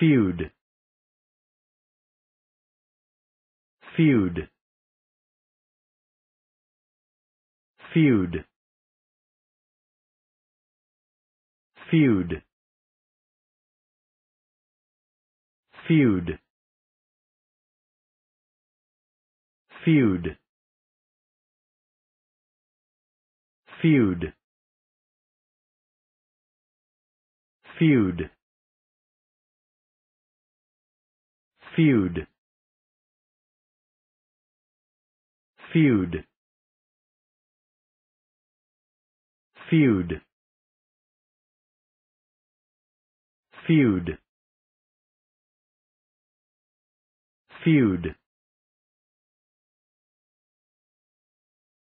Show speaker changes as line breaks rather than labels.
feud feud feud feud feud feud feud feud feud feud feud feud feud